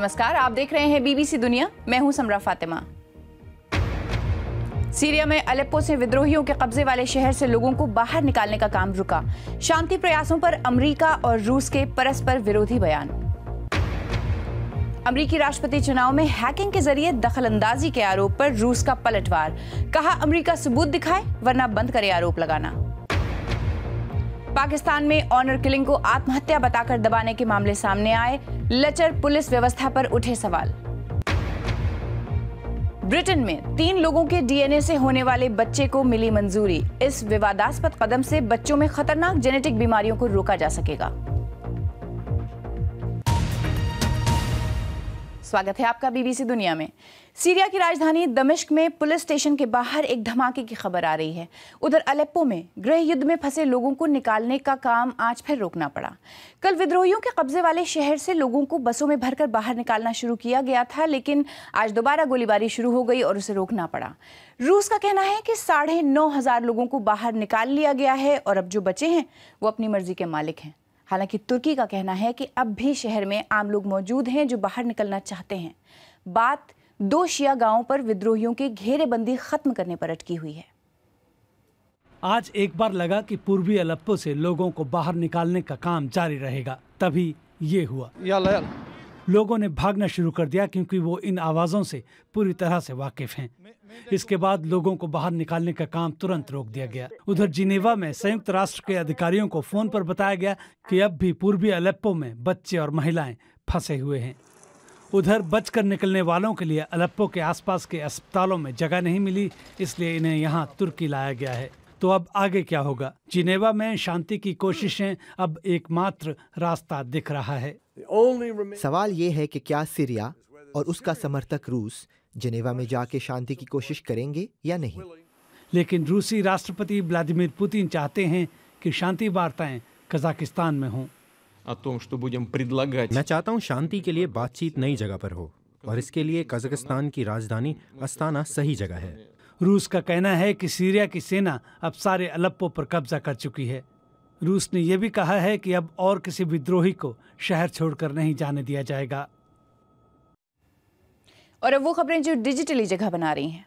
नमस्कार आप देख रहे हैं बीबीसी दुनिया मैं हूं समरा फातिमा सीरिया में अलेप्पो से विद्रोहियों के कब्जे वाले शहर से लोगों को बाहर निकालने का काम रुका शांति प्रयासों पर अमेरिका और रूस के परस्पर विरोधी बयान अमरीकी राष्ट्रपति चुनाव में हैकिंग के जरिए दखलंदाजी के आरोप पर रूस का पलटवार कहा अमरीका सबूत दिखाए वरना बंद करे आरोप लगाना पाकिस्तान में ऑनर किलिंग को आत्महत्या बताकर दबाने के मामले सामने आए लचर पुलिस व्यवस्था पर उठे सवाल ब्रिटेन में तीन लोगों के डीएनए से होने वाले बच्चे को मिली मंजूरी इस विवादास्पद कदम से बच्चों में खतरनाक जेनेटिक बीमारियों को रोका जा सकेगा स्वागत है आपका बीबीसी दुनिया में सीरिया की राजधानी दमिश्क में पुलिस स्टेशन के बाहर एक धमाके की खबर आ रही है उधर अलेप्पो में गृह युद्ध में फंसे लोगों को निकालने का काम आज फिर रोकना पड़ा कल विद्रोहियों के कब्जे वाले शहर से लोगों को बसों में भरकर बाहर निकालना शुरू किया गया था लेकिन आज दोबारा गोलीबारी शुरू हो गई और उसे रोकना पड़ा रूस का कहना है कि साढ़े नौ हजार लोगों को बाहर निकाल लिया गया है और अब जो बचे हैं वो अपनी मर्जी के मालिक हैं हालांकि तुर्की का कहना है कि अब भी शहर में आम लोग मौजूद हैं जो बाहर निकलना चाहते हैं बात दो शिया गांवों पर विद्रोहियों की घेरेबंदी खत्म करने पर अटकी हुई है आज एक बार लगा कि पूर्वी अलप्पो से लोगों को बाहर निकालने का काम जारी रहेगा तभी ये हुआ लोगों ने भागना शुरू कर दिया क्योंकि वो इन आवाज़ों से पूरी तरह से वाकिफ हैं इसके बाद लोगों को बाहर निकालने का काम तुरंत रोक दिया गया उधर जिनेवा में संयुक्त राष्ट्र के अधिकारियों को फोन पर बताया गया कि अब भी पूर्वी अलेप्पो में बच्चे और महिलाएं फंसे हुए हैं उधर बचकर निकलने वालों के लिए अलेप्पो के आसपास के अस्पतालों में जगह नहीं मिली इसलिए इन्हें यहाँ तुर्की लाया गया है तो अब आगे क्या होगा जिनेवा में शांति की कोशिशें अब एकमात्र रास्ता दिख रहा है सवाल ये है कि क्या सीरिया और उसका समर्थक रूस जिनेवा में जाके शांति की कोशिश करेंगे या नहीं लेकिन रूसी राष्ट्रपति व्लादिमिर पुतिन चाहते हैं कि शांति वार्ताएं कजाकिस्तान में हों मैं चाहता हूँ शांति के लिए बातचीत नई जगह पर हो और इसके लिए कजाकिस्तान की राजधानी अस्ताना सही जगह है रूस का कहना है कि सीरिया की सेना अब सारे अलप्पो पर कब्जा कर चुकी है रूस ने यह भी कहा है कि अब और किसी विद्रोही को शहर छोड़कर नहीं जाने दिया जाएगा और अब वो खबरें जो डिजिटली जगह बना रही हैं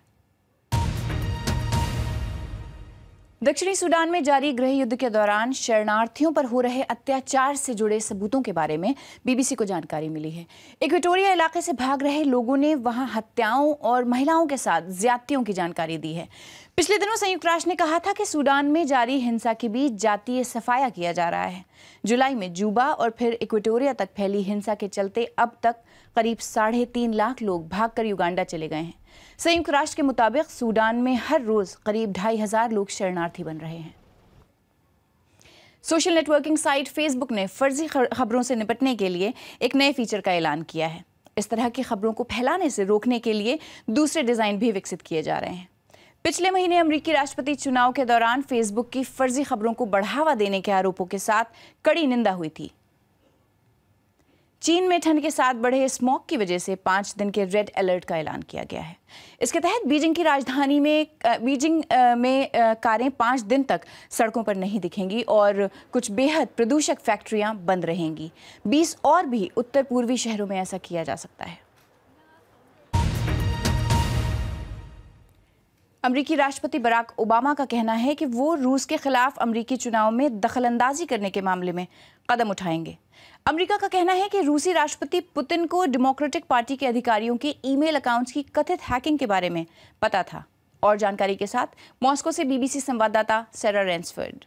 दक्षिणी सूडान में जारी गृह युद्ध के दौरान शरणार्थियों पर हो रहे अत्याचार से जुड़े सबूतों के बारे में बीबीसी को जानकारी मिली है इक्विटोरिया इलाके से भाग रहे लोगों ने वहां हत्याओं और महिलाओं के साथ ज्यादतियों की जानकारी दी है पिछले दिनों संयुक्त राष्ट्र ने कहा था कि सूडान में जारी हिंसा के बीच जातीय सफाया किया जा रहा है जुलाई में जूबा और फिर इक्वेटोरिया तक फैली हिंसा के चलते अब तक करीब साढ़े तीन लाख लोग भागकर युगांडा चले गए हैं संयुक्त राष्ट्र के मुताबिक सूडान में हर रोज़ करीब ढाई हज़ार लोग शरणार्थी बन रहे हैं सोशल नेटवर्किंग साइट फेसबुक ने फर्जी खबरों से निपटने के लिए एक नए फीचर का ऐलान किया है इस तरह की खबरों को फैलाने से रोकने के लिए दूसरे डिज़ाइन भी विकसित किए जा रहे हैं पिछले महीने अमरीकी राष्ट्रपति चुनाव के दौरान फेसबुक की फर्जी खबरों को बढ़ावा देने के आरोपों के साथ कड़ी निंदा हुई थी चीन में ठंड के साथ बढ़े स्मॉक की वजह से पाँच दिन के रेड अलर्ट का ऐलान किया गया है इसके तहत बीजिंग की राजधानी में बीजिंग में कारें पाँच दिन तक सड़कों पर नहीं दिखेंगी और कुछ बेहद प्रदूषक फैक्ट्रियां बंद रहेंगी बीस और भी उत्तर पूर्वी शहरों में ऐसा किया जा सकता है अमरीकी राष्ट्रपति बराक ओबामा का कहना है कि वो रूस के खिलाफ अमरीकी चुनाव में दखलंदाजी करने के मामले में कदम उठाएंगे अमरीका का कहना है कि रूसी राष्ट्रपति पुतिन को डेमोक्रेटिक पार्टी के अधिकारियों के ईमेल अकाउंट्स की कथित हैकिंग के बारे में पता था और जानकारी के साथ मॉस्को से बीबीसी संवाददाता सेरा रेंसफर्ड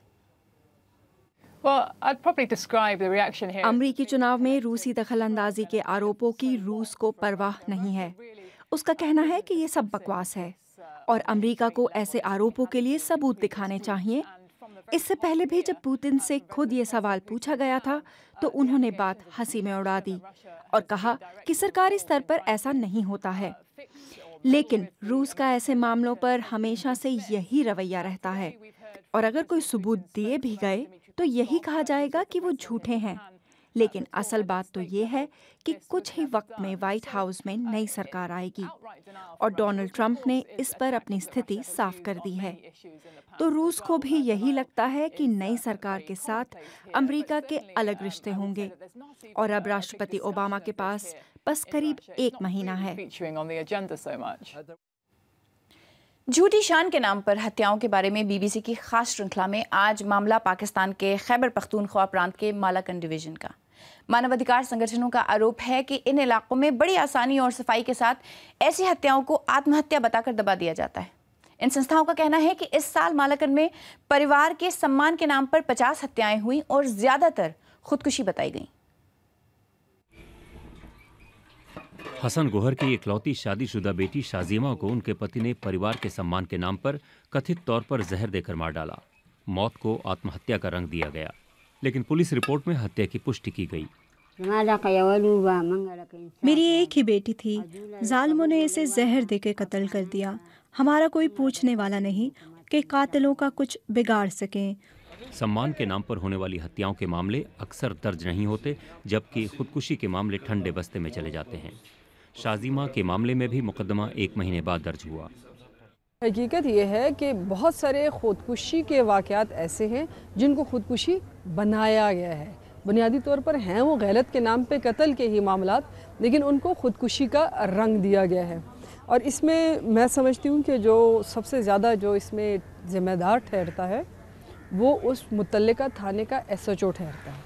अमरीकी चुनाव में रूसी दखलंदाजी के आरोपों की रूस को परवाह नहीं है उसका कहना है कि ये सब बकवास है और अमेरिका को ऐसे आरोपों के लिए सबूत दिखाने चाहिए इससे पहले भी जब पुतिन से खुद ये सवाल पूछा गया था तो उन्होंने बात हंसी में उड़ा दी और कहा कि सरकारी स्तर पर ऐसा नहीं होता है लेकिन रूस का ऐसे मामलों पर हमेशा से यही रवैया रहता है और अगर कोई सबूत दिए भी गए तो यही कहा जाएगा कि वो झूठे हैं लेकिन असल बात तो ये है कि कुछ ही वक्त में व्हाइट हाउस में नई सरकार आएगी और डोनाल्ड ट्रंप ने इस पर अपनी स्थिति साफ कर दी है तो रूस को भी यही लगता है कि नई सरकार के साथ अमेरिका के अलग रिश्ते होंगे और अब राष्ट्रपति ओबामा के पास बस करीब एक महीना है झूठी शान के नाम पर हत्याओं के बारे में बीबीसी की खास श्रृंखला में आज मामला पाकिस्तान के खैबर पख्तूनख्वा प्रांत के मालाकन डिवीजन का मानवाधिकार संगठनों का आरोप है कि इन इलाकों में बड़ी आसानी और सफाई के साथ ऐसी हत्याओं को आत्महत्या बताकर दबा दिया जाता है इन संस्थाओं का कहना है कि इस साल मालाकंड में परिवार के सम्मान के नाम पर 50 हत्याएं हुई और ज्यादातर खुदकुशी बताई गई हसन गोहर की इकलौती शादीशुदा बेटी शाजिमा को उनके पति ने परिवार के सम्मान के नाम पर कथित तौर पर जहर देकर मार डाला मौत को आत्महत्या का रंग दिया गया लेकिन पुलिस रिपोर्ट में हत्या की पुष्टि की गई मेरी एक ही बेटी थी जालमो ने इसे जहर देकर कत्ल कर दिया हमारा कोई पूछने वाला नहीं कि कातिलों का कुछ बिगाड़ सके सम्मान के नाम पर होने वाली हत्याओं के मामले अक्सर दर्ज नहीं होते जबकि खुदकुशी के मामले ठंडे बस्ते में चले जाते हैं शाजिमा के मामले में भी मुकदमा एक महीने बाद दर्ज हुआ हकीकत यह है कि बहुत सारे ख़ुदकुशी के वाक़ात ऐसे हैं जिनको ख़ुदकुशी बनाया गया है बुनियादी तौर पर हैं वो गलत के नाम पे कत्ल के ही मामला लेकिन उनको ख़ुदकुशी का रंग दिया गया है और इसमें मैं समझती हूँ कि जो सबसे ज़्यादा जो इसमें ज़िम्मेदार ठहरता है वो उस मुतल थाने का एस एच ओ ठहरता है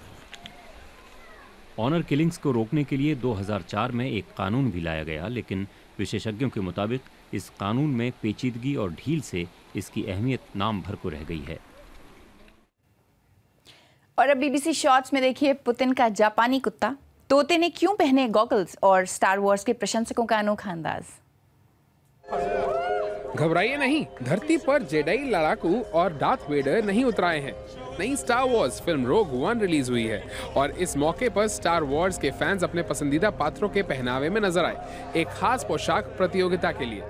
ऑनर किलिंग्स को रोकने के लिए 2004 में एक कानून भी लाया गया लेकिन विशेषज्ञों के मुताबिक इस कानून में पेचीदगी और ढील से इसकी अहमियत नाम भर को रह गई है और अब बीबीसी शॉर्ट्स में देखिए पुतिन का जापानी कुत्ता तोते ने क्यों पहने गॉगल्स और स्टार वॉर्स के प्रशंसकों का अनोखा अंदाज घबराइए नहीं धरती पर जेडाई लड़ाकू और डार्थ वेडर नहीं उतराए हैं नई Star Wars film Rogue One release हुई है और इस मौके पर स्टार वॉर्स के फैंस अपने पसंदीदा पात्रों के पहनावे में नजर आए एक खास पोशाक प्रतियोगिता के लिए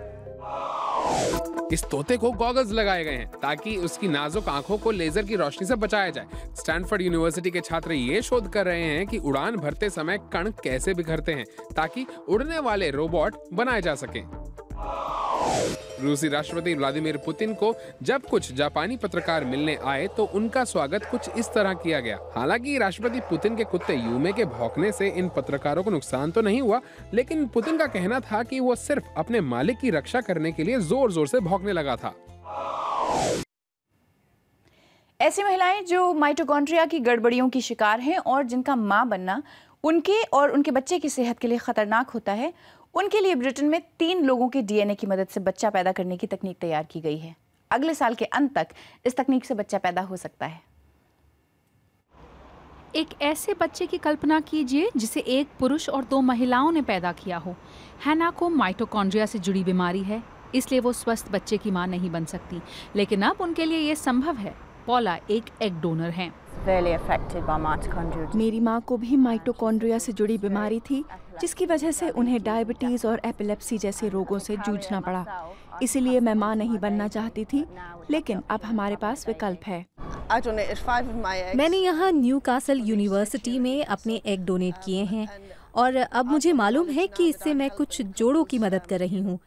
इस तोते को गॉगल्स लगाए गए हैं ताकि उसकी नाजुक आंखों को लेजर की रोशनी से बचाया जाए स्टैनफोर्ड यूनिवर्सिटी के छात्र ये शोध कर रहे हैं कि उड़ान भरते समय कण कैसे बिखरते हैं ताकि उड़ने वाले रोबोट बनाए जा सकें रूसी राष्ट्रपति व्लादिमीर पुतिन को जब कुछ जापानी पत्रकार मिलने आए तो उनका स्वागत कुछ इस तरह किया गया हालांकि राष्ट्रपति पुतिन के कुत्ते यूमे के भौंकने से इन पत्रकारों को नुकसान तो नहीं हुआ लेकिन पुतिन का कहना था कि वो सिर्फ अपने मालिक की रक्षा करने के लिए जोर जोर से भौंकने लगा था ऐसी महिलाएं जो माइटोकॉन्ड्रिया की गड़बड़ियों की शिकार हैं और जिनका माँ बनना उनके और उनके बच्चे की सेहत के लिए खतरनाक होता है उनके लिए ब्रिटेन में तीन लोगों के डीएनए की मदद से बच्चा पैदा करने की तकनीक तैयार की गई है अगले साल के अंत तक इस तकनीक से बच्चा पैदा हो सकता है एक ऐसे बच्चे की कल्पना कीजिए जिसे एक पुरुष और दो महिलाओं ने पैदा किया हो हैना को माइटोकॉन्ड्रिया से जुड़ी बीमारी है इसलिए वो स्वस्थ बच्चे की मां नहीं बन सकती लेकिन अब उनके लिए ये संभव है पॉला एक एग डोनर हैं severely affected by मेरी माँ को भी माइटोकॉन्ड्रिया से जुड़ी बीमारी थी जिसकी वजह से उन्हें डायबिटीज़ और एपिलेप्सी जैसे रोगों से जूझना पड़ा इसीलिए मैं माँ नहीं बनना चाहती थी लेकिन अब हमारे पास विकल्प है मैंने यहाँ न्यू कासल यूनिवर्सिटी में अपने एग डोनेट किए हैं और अब मुझे मालूम है कि इससे मैं कुछ जोड़ों की मदद कर रही हूँ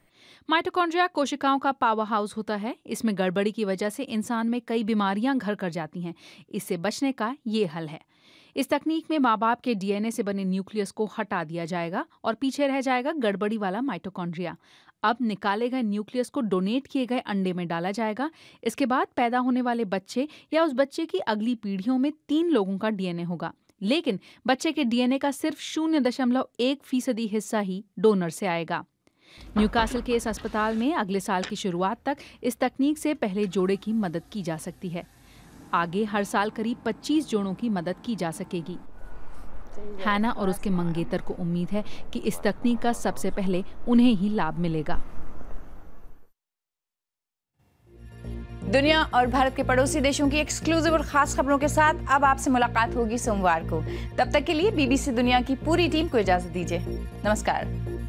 माइटोकॉन्ड्रिया कोशिकाओं का पावर हाउस होता है इसमें गड़बड़ी की वजह से इंसान में कई बीमारियां घर कर जाती हैं इससे बचने का ये हल है इस तकनीक में माँ बाप के डीएनए से बने न्यूक्लियस को हटा दिया जाएगा और पीछे रह जाएगा गड़बड़ी वाला माइटोकॉन्ड्रिया अब निकाले गए न्यूक्लियस को डोनेट किए गए अंडे में डाला जाएगा इसके बाद पैदा होने वाले बच्चे या उस बच्चे की अगली पीढ़ियों में तीन लोगों का डीएनए होगा लेकिन बच्चे के डीएनए का सिर्फ शून्य दशमलव एक फीसदी हिस्सा ही डोनर से आएगा न्यूकासल के इस अस्पताल में अगले साल की शुरुआत तक इस तकनीक से पहले जोड़े की मदद की जा सकती है आगे हर साल करीब 25 जोड़ों की मदद की जा सकेगी हैना और उसके मंगेतर को उम्मीद है कि इस तकनीक का सबसे पहले उन्हें ही लाभ मिलेगा दुनिया और भारत के पड़ोसी देशों की एक्सक्लूसिव और खास खबरों के साथ अब आपसे मुलाकात होगी सोमवार को तब तक के लिए बीबीसी दुनिया की पूरी टीम को इजाजत दीजिए नमस्कार